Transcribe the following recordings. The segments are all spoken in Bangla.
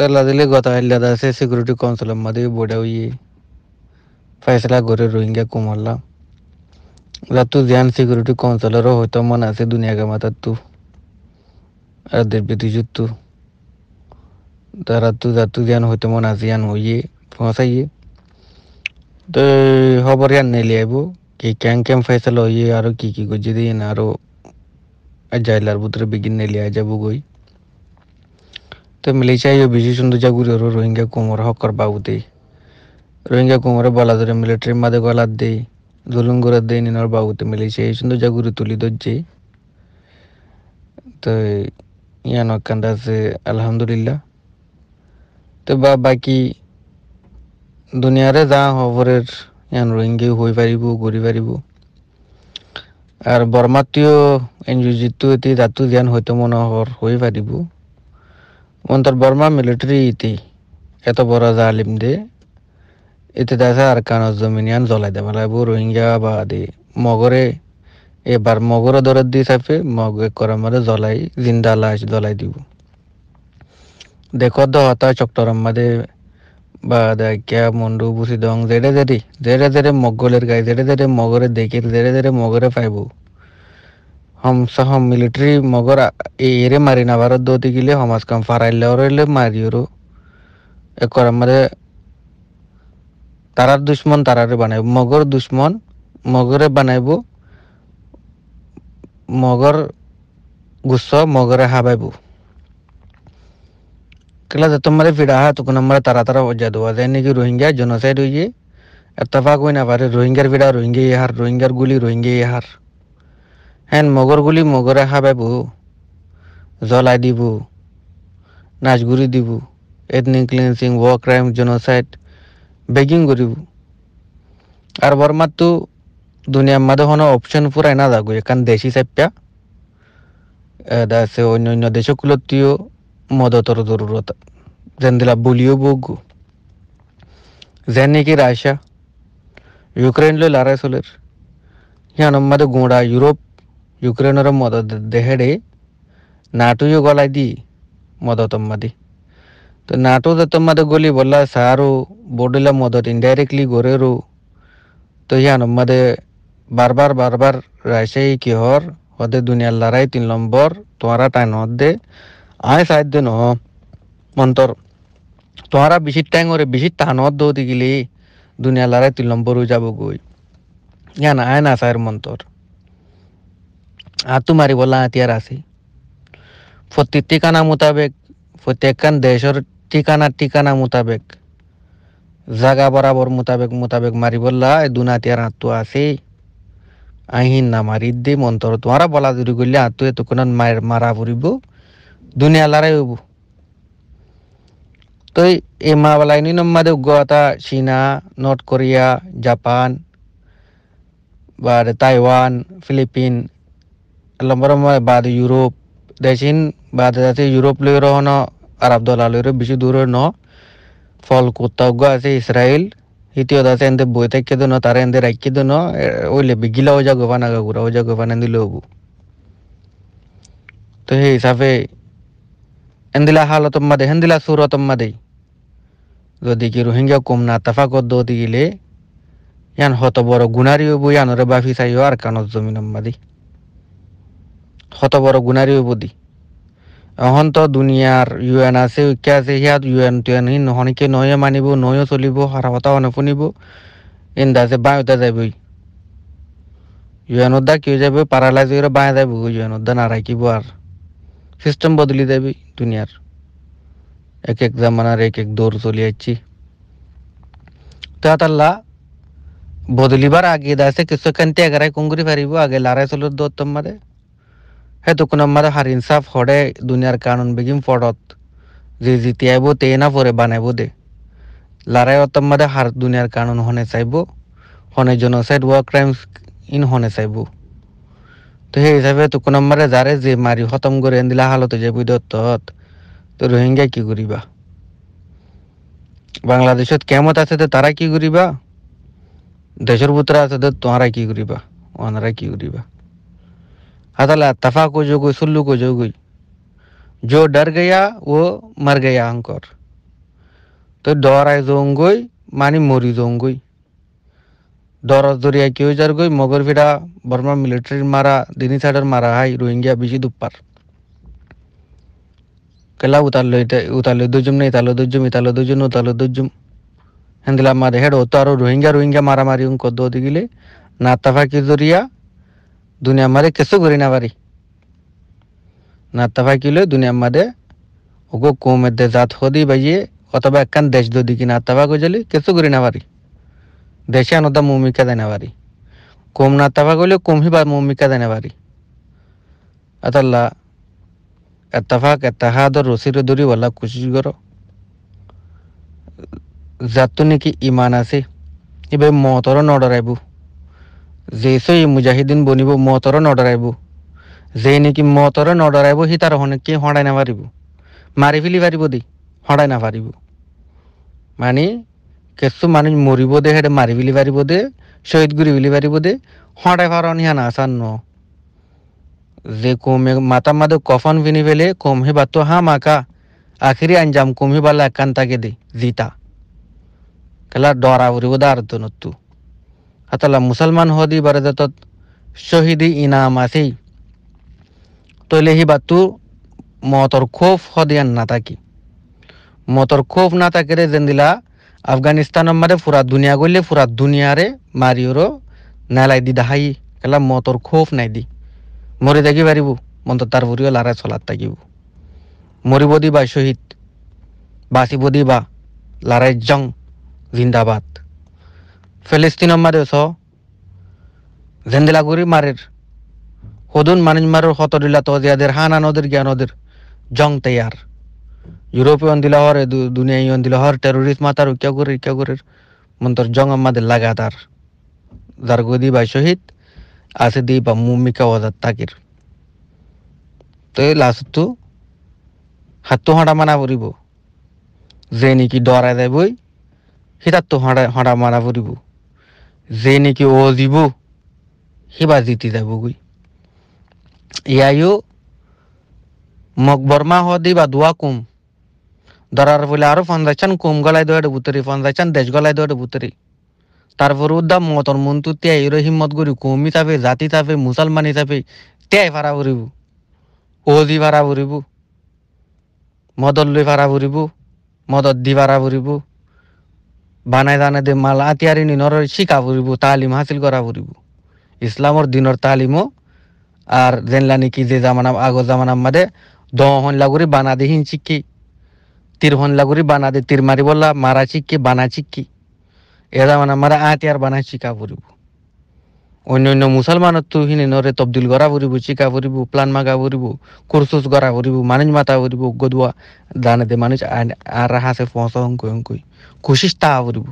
লাদিলে त्याला गोतावल्या दासे सिक्युरिटी कौन्सिलमध्ये बोडावी फैसला गोरे रोहिंग्या कुमारला तू ज्ञान सिक्युरिटी कौन्सिलर होतो मनासे दुनिया का मातात तू अर्धे बितुजुत तू তারা তু জাতু জ্ঞান হয়তো মন আছে ইয়ান হইয়ে পৌঁছাইয়ে তো খবর ইয়ান নেলে আইব কি ক্যাং ক্যাম ফেসলা হইয়ে আরো কি কি গজিয়ে দিয়ে না আরো জাইলার ভিতরে বিগিন নেলে আই যাবো গই তো মালয়েশিয়ায় বেশি সুন্দর জাগুরি ওর রোহিঙ্গা কুমোর হকর বাবু দেই রোহিঙ্গা কুমোরে বলা ধরে মিলিটারির গলার দেই জুলুম দেই নিনার বাবুতে মালয়েশিয়া এই সুন্দর জাগুরি তুলি ধরছে তো ইয়ান কান্দা আছে আলহামদুলিল্লাহ তো বা বাকি দুনিয়ারে যা হবরের ইয়ান রোহিঙ্গি হই পারিব ঘুরি পারিব আর বর্মাতীয় এনজিও জিতু এটি জাতু জ্ঞান হয়তো মনোহর হয়ে পারিব অন্তর বর্মা মিলিটারি ইতি এত বড় জালিম দে এতে দেখা আর কান জমিনিয়ান জ্বলাই দে ফেলাইব রোহিঙ্গা বা আদি মগরে এবার মগর দরদ দি সাপে মগে করামারে জ্বলাই জিন্দা লাশ জ্বলাই দিব দেখ হতা চক্টরম মাদে বা দেখা মন্ডু বুসি দং জেড়ে জেড়ি জেড়ে জেড়ে মগলের গায়ে জেড়ে জেড়ে মগরে দেখে জেড়ে জেড়ে মগরে পাইবো हम सा हम मिलिट्री मगर एरे मारी ना भारत दो दिखिले हम आज कम फाराइले और ले मारियो एक और हमारे তারার দুশ্মন তারারে বানাইব মগর দুশ্মন মগরে বানাইব মগর গুচ্ছ মগরে হাবাইব কেলা যে তোমার ফিরা হা তখন আমরা তারা তারা অজা দেওয়া যায় নাকি রোহিঙ্গা জনসাইড হইয়ে এতফাক হই না পারে রোহিঙ্গার ফিরা রোহিঙ্গা ইহার রোহিঙ্গার গুলি রোহিঙ্গা ইহার হ্যান মগরগুলি মগরে খাবাইব জ্বলাই দিব নাচগুড়ি দিব ethnic cleansing war crime genocide বেগিং করিব আর বর্মার তো দুনিয়ার মাঝে কোনো অপশন পুরাই না যাগো এখান দেশি চাপ্যা আছে অন্য অন্য দেশগুলোতেও মদতর জরুরত যেন দিলা বলিও বগ যেন নাকি রাশিয়া ইউক্রেন লো লড়াই চলের ইয়ান মাঝে গোড়া ইউরোপ ಯುಕ್ರೇನರ গলাই দি ನಾಟುಯುಗೊಳದಿ ಮದತಮ್ಮದಿ তো নাটো তম্মাদ গলি বললা সারো বডিলা মদত ইনডাইরেক্টলি গোরেরো তো ইয়া নম্মাদে বারবার বারবার রাইসেই কিহর হদে দুনিয়ার লড়াই তিন নম্বর তোমারা টাইম হদে আয় সাইড দে নহ মন্তর তোমারা বেশি টাইম ওরে বেশি টান হদ দৌদি গেলি দুনিয়ার লড়াই তিন নম্বরও যাব গই ইয়া না আয় না সাইর মন্তর মারি বলা হাতিয়ার আছে ফতি ঠিকানা মোতাবেক ফতেকান দেশর ঠিকানা ঠিকানা মোতাবেক জাগা বরাবর মোতাবেক মোতাবেক মারি বললা দুনা তিয়ার আতু আছে আহিন না মারি দি মন্তর তোমারা বলা জুড়ি করলে হাতু এতক্ষণ মারা পড়িব দুনিয়া লড়াই হইব তো এই মা নি নম্মাদে উগ্রতা চীনা নর্থ কোরিয়া জাপান বা তাইওয়ান ফিলিপিন লম্বরময় বাদ ইউরোপ দেশিন বাদ আছে ইউরোপ লৈ রহন আরব দলা লৈ বেশি দূর ন ফল কোত্তাজ্ঞ আছে ইসরায়েল হিতিয়ত আছে এনতে বই থাকে দন তারা এনতে রাখি দন ওইলে বিগিলা ওজা গোপা নাগা গুড়া ওজা গোপা নেন দিল তো সেই হিসাবে এন্দিলা হাল তোমা দে হেন্দিলা সুর তোমা দেই যদি কি রোহিঙ্গা কম না তাফাকত দি গেলে ইয়ান হত বড় গুণারি হইব ইয়ানরে বাফি চাই আর কানত জমিন অম্মা দেই হত বড় গুণারি বদি এখন তো দুনিয়ার ইউএন আছে ঐক্য আছে সিয়াত ইউএন টুএন সি নহনিকে নয়ে মানিব নয়ে চলিব হারা কথাও নুশুনিব ইন্দাজে বাঁ উঠা যাবই ইউএন দা কেউ যাব প্যারালাইজ করে বাঁ যাব ইউএন দা না রাখিব আর সিস্টেম বদলি যাবি দুনিয়ার এক এক জামানার এক এক দৌড় চলি যাচ্ছি তো আতাল্লা বদলিবার আগে দাসে কিছু কান্তি আগারাই কুঙ্গুরি ফারিব আগে লড়াই চলো দৌড় তোমাদের হেতু আমার হার ইনসাফ হরে দুনিয়ার কানুন বেগিম ফড়ত যে জিতিয়াইব তে না পরে বানাইব দে লড়াই অতমাদে হার দুনিয়ার কানুন হনে চাইব হনে জনসাইড ওয়ার ক্রাইমস ইন হনে চাইব তো সেই হিসাবে তো কোন মারে যারে যে মারি খতম করে দিলা হালতে যাবি তত তো রোহিঙ্গা কি করিবা বাংলাদেশত কেমত আছে তো তারা কি করিবা দেশের পুত্র আছে তো তোমরা কি করিবা ওনারা কি করিবা अतला तफा को जो गई सुल्लू को जो गई जो डर गया वो मर गया अंकुर तो जो गई मानी मोरी गई दर दरिया क्यों जर गई मगर फिरा बर्मा मिलिट्री मारा दिनी साइडर मारा हाई रोहिंग्या बीसी दुपार कला उतार लो उतार लो दुजुम नहीं उतार लो दुजुम इतार लो दुजुम उतार लो दुजुम हिंदला मारे हेड होता रो रोहिंग्या रोहिंग्या मारा मारी उनको दो दिगिले नातफा की जरिया दुनिया मारे कैसे घुरी ना वारी ना तबा किलो दुनिया मारे उगो को में दे हो दी भाई अतबा एक कन देश दो दी की ना तबा को जले कैसे घुरी ना वारी देशा नो दा मुमी का देना वारी कोम ना तबा को ले कोम ही बार मुमी का देना वारी अतल्ला अतफाक अतहाद और रोसी रो वाला कुछ करो जातुने की ईमान आसे ये भाई मौत और नौ डराएबू জেইসই মুজাহিদিন বনিব মতর নডরাইব যেই নাকি মতর নডরাইব সি তার হনকে হড়াই পারিব মারি ফেলি পারিব দি হড়াই পারিব মানে কেসু মানুষ মরিব দে হেঁটে মারি ফেলি পারিব দে শহীদ গুরি ফেলি পারিব দে হড়াই ফারণ হিয়া না আসার ন যে কমে মাতা মাদে কফন ফিনি ফেলে কম হে বাতো হা মাকা আখিরি আঞ্জাম কমহি বালা একান্তাকে দে জিতা খেলা ডরা উড়িব দা আর তো আতালা মুছলমান হদি বারজাতত শহীদি ইনাম আছেই তৈলে সি বাতটো মতর খোফ না নাথাকি মতর খোফ না যেন দিলা আফগানিস্তানৰ মাৰে ফুৰা দুনিয়া গ'লে ফুৰা দুনিয়াৰে মাৰিঅ'ৰ নেলাই দি দাহাই কেলা মতর খোফ নাই দি মৰি থাকি পাৰিব মন্তত তাৰ ভরিও লাৰাই চলাত থাকিব মৰিব দিবা শ্বহীদ বাচিব দিবা লাৰাই জং জিন্দাবাদ ফেলিস্তিন মারে স জেন্দিলাগুড়ি মারের হদুন মানুষ মারের হতরিলা তজিয়াদের হানা নদীর জ্ঞান নদীর জং তৈয়ার ইউরোপীয় অন্দিলা হরে দুনিয়া দিলা হর টেরোরিস্ট মাতার উকিয়া করে উকিয়া মন্তর জং আমাদের লাগাতার যার গদি বা শহীদ আছে দি বা মুমিকা ওজার তাকির তো এই লাস্টু হাতটো হাঁটা মানা পৰিব যে নেকি দৰাই যাবই সি তাতটো হাঁটা হাঁটা মানা পৰিব যে নেকি অ দিব সেবা জিতি যাবগৈ ইয়াইও মোক বর্মা হ দিবা দোয়া কুম দরার বলে আরো ফান্দাইছান কুম গলাই দোয়াটে বুতরি ফান্দাইছান দেশ গলাই দোয়াটে বুতরি তারপর উদ্দাম মতর মন্তু তিয়াই এর হিম্মত করি কমি থাকে জাতি থাকে মুসলমান হিসাবে তিয়াই ভাড়া ভরিব অজি ভাড়া ভরিব মদত লৈ ভাড়া ভরিব মদত দি ভাড়া ভরিব বানাই দানে দে মাল আতিয়ারি নিনর শিকা ফুরিব তালিম হাসিল করা ফুরিব ইসলামর দিনর তালিমও আর জেনলা নাকি যে জামানা আগো জামানা মাদে দহন লাগুরি বানা দি হিন চিক্কি তীর হন লাগুরি বানা দে তীর মারি বললা মারা চিক্কি বানা চিক্কি এ জামানা মারা আতিয়ার বানা শিকা ফুরিব অন্যান্য মুসলমান তুহিনরে তবদিল গড়া পড়ব চিকা পড়ব প্লান মাগা পড়ব কুরসুস গড়া পড়ব মানুষ মাতা পড়ব গদুয়া দানে দে মানুষ আর হাসে ফসা হংকই হংকই কোশিশ তা পড়ব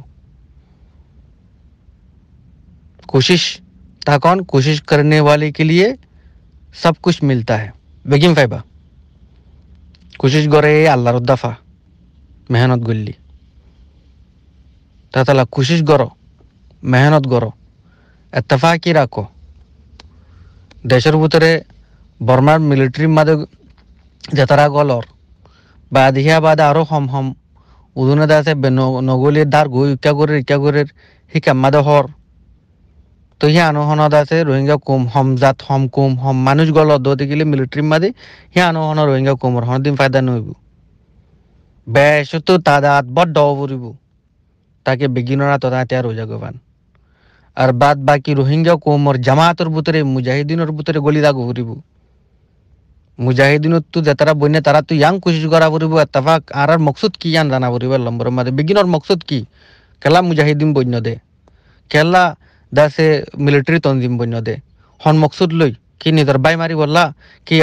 कोशिश था कौन कोशिश करने वाले के लिए सब कुछ मिलता है बेगिम फाइबा कोशिश गोरे अल्लाह दफा मेहनत गुल्ली ताला कोशिश करो मेहनत करो কি রাখো দেশের ভিতরে বর্মার মিলিটারির মাঝে যেতারা গলর বা দিহা বাদ আরও হম হম উদুনে দাসে নগলির দার গু ইকা করে ইকা করে হিকা মাদে হর তো হি আনোহন আছে রোহিঙ্গা কুম হম জাত হম কুম হম মানুষ গল দি গেলে মিলিটারির মাদে হি আনোহন রোহিঙ্গা কুমর হন দিন ফায়দা নইব বেশ তো তাদাত বড্ড পড়িব তাকে বিঘিনরা তথা এতিয়া রোজা গোবান আর বাদ বাকি রোহিঙ্গা কৌমর জামাতর বুতরে মুজাহিদিনর বুতরে গলি দাগ ঘুরিব মুজাহিদিনত তো তারা বন্যে তারা তো ইয়াং কোশিশ করা পড়ব এত্তাফাক আর আর মকসুদ কি ইয়ান জানা পড়ব লম্বর মারে বিগিনর মকসুদ কি খেলা মুজাহিদিন বন্য দে কেলা দাসে মিলিটারি তনজিম বন্য দে হন মকসুদ লই কি নিজর বাই মারি বললা কি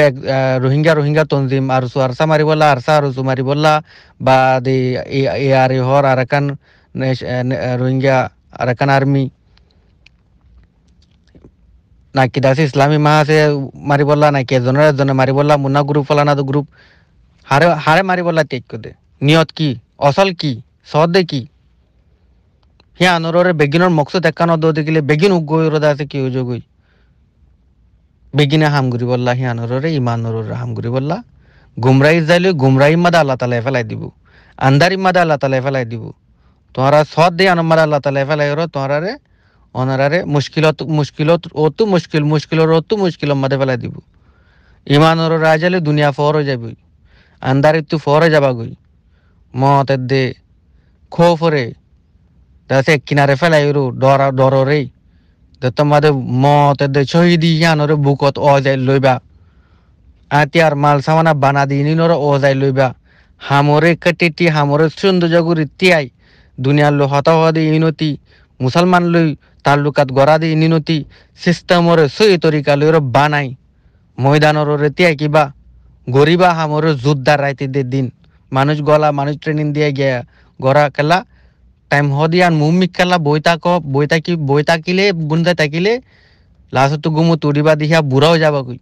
রোহিঙ্গা রোহিঙ্গা তনজিম আর সু আরসা মারি বললা আরসা আর সু মারি বললা বা দে এ আর হর আরাকান রোহিঙ্গা আরাকান আর্মি না কি দাসি ইসলামী মা আছে মারি বললা না কেজনের এজনে মারি বললা মুন্না গ্রুপ ফলানা তো গ্রুপ হারে হারে মারি বললা ত্যাগ করে নিয়ত কি অসল কি সদে কি হ্যাঁ আনোরে বেগিনর মকসদ একান দেখিলে বেগিন উগ্র রোদা আছে কি যোগই বেগিনে হামগুরি বললা হ্যাঁ আনোরে ইমান নররে হামগুরি বললা গুমরাই যাইলে গুমরাই মাদা আল্লাহ তালা ফেলাই দিব আন্দারি মাদা আল্লাহ তালা ফেলাই দিব তোহারা সদ দিয়ে আনমাদা আল্লাহ তালা ফেলাই তোমারা রে অনারারে মুশকিলত মুশকিলত অত মুশকিল মুশকিলর অত মুশকিল মাদে পেলাই দিব ইমানর রায় যাইলে দুনিয়া ফর হয়ে যাবি আন্দারে তু ফর হয়ে যাবা গই দে দে খোফরে তাতে কিনারে ফেলাই রু ডরা ডররেই তোমাদের মত দে শহীদি ইয়ানরে বুকত যাই লইবা আতিয়ার মাল সামানা বানা অ অজাই লইবা হামরে কেটেটি হামরে সৌন্দর্য গুরি তিয়াই দুনিয়ার লো হতাহতি ইনতি মুছলমান লৈ তালুকাত গৰা দি নিনতি চিষ্টেমৰে চৈ তৰিকালৈ বানাই ময়দানৰৰে তিয়া কিবা গরিবা হামরে যোদ্ধার রাইতিদের দিন মানুষ গলা মানুষ ট্রেনিং দিয়ে গিয়া গড়া কেলা টাইম হ দিয়ান মুমিক কেলা বই তাক বই তাকি বই তাকিলে গুন্দাই থাকিলে লাস্টতো গুমু তুড়িবা দেখিয়া বুড়াও যাবা কই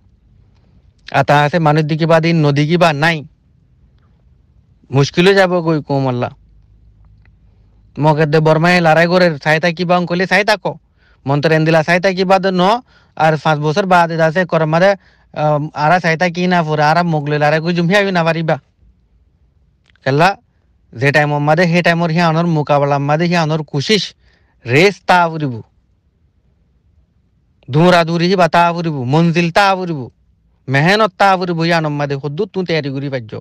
আর তা আছে মানুষ দিকে বা দিন নদী কিবা নাই মুশকিলও যাব কই কোমল্লা মোকেদে বর্মায় লড়াই করে চাই থাকি বা অঙ্কলে চাই থাকো মন্ত্র এন্দিলা চাই কি বাদ ন আর পাঁচ বছর বাদ আছে করমারে আরা চাই কি না ফুরে আরা মোগলে লড়াই করে জুমি আবি না পারিবা কেলা যে টাইমর মাদে সেই টাইমর সিহঁতৰ মোকাবিলা মাদে সিহঁতৰ কোচিছ ৰেচ তা ফুৰিব দৌৰা দৌৰি সি বা তা ফুৰিব মঞ্জিল তা ফুৰিব মেহনত তা ফুৰিব সিহঁতৰ মাদে সদ্যু তোৰ তৈয়াৰী কৰি পাৰ্য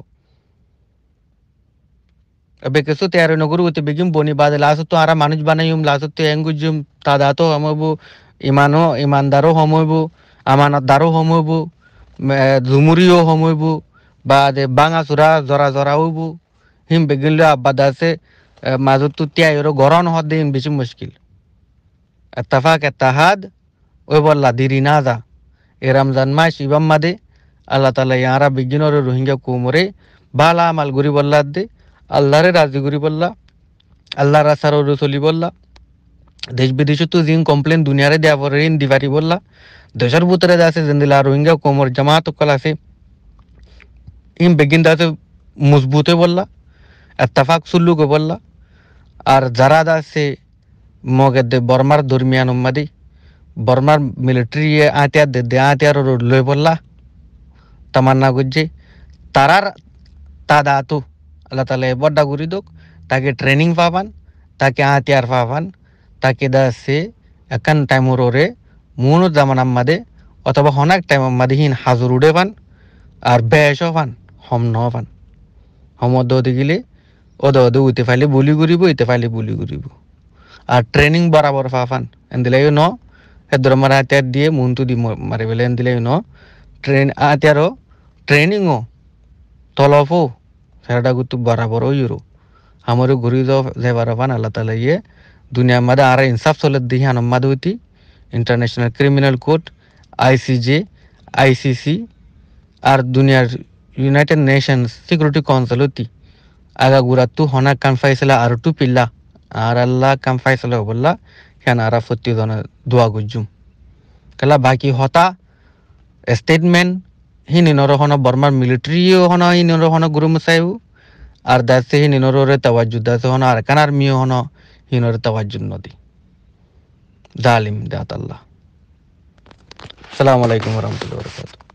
bekesu te are noguru te begim boni bad laso to ara manuj banayum laso te engujum tadato amobu imano imandaro homobu আমানতদারও হম হইব জুমুরিও হম হইব বা বাঙা চূড়া জরা জরা হইব হিম বেগিল আব্বাদ আছে মাজতো তিয়াইর গরণ হদ দিন বেশি মুশকিল এত্তাফাক এত্তাহাদ ওই বল্লা দিরি না যা এ রমজান মাস ইবাম দে আল্লাহ তালা ইয়ারা বিজ্ঞানর রোহিঙ্গা কুমরে বালা মালগুরি বল্লাদ দে আল্লাহরে রাজি করি বললা আল্লাহর ওর চলি বললা দেশ বিদেশত তো জিন কমপ্লেন দুনিয়ারে দেয়া পরে ঋণ দিবারি বললা দেশের যা আছে জেন্দিলা রোহিঙ্গা কমর জামাত কল আছে ইম বেগিন আছে মজবুতে বললা এত্তাফাক সুল্লুকে বললা আর যারা আছে মগে দে বর্মার ধর্মিয়ান উম্মাদি বর্মার মিলিটারি আঁতিয়ার দে দে আঁতিয়ার লই বললা তামান্না করছে তারার তা তো আল্লাহ তালা বড্ডা করে দোক তাকে ট্রেনিং পাবান তাকে হাতিয়ার পাবান তাকে দা সে একান টাইম ওরে মন জামান আমাদে অথবা হনাক টাইম আমাদে হিন হাজুর উড়ে পান আর বেশ পান হম ন পান হমদ হতে গেলে ওদে ওদে উইতে ফাইলে বলি ঘুরিব ইতে ফাইলে বলি ঘুরিব আর ট্রেনিং বরাবর পাবান এন্দিলাই ন হেদর মারা হাতিয়ার দিয়ে মুনতু দি মারি পেলে এন্দিলাই ন ট্রেন হাতিয়ারও ট্রেনিংও তলফও সেটা গুতুক বরাবর ইউরো আমার ঘুরি যাবার পান আল্লাহ তালা ইয়ে দুনিয়া মাদে আর ইনসাফ চলে দিহি আনম্মাদ হইতি International Criminal Court ICJ ICC আর দুনিয়ার ইউনাইটেড নেশনস সিকিউরিটি কাউন্সিল হতি আগা গুড়া তু হনা কাম ফাইসলা আর টু পিল্লা আর আল্লাহ কাম ফাইসলা বললা হ্যাঁ আরা সত্যি দোয়া গুজুম কালা বাকি হতা স্টেটমেন্ট হি নিনর হন বর্মার মিলিটারি হন হি নিনর হন গুরুমসাইব আর দাসে হি নিনর রে তাওয়াজ্জুদ দাস হন আর কানার মিও হন হি নরে তাওয়াজ্জুদ নদী দালিম দাত আল্লাহ আলাইকুম রহমতুল্লাহ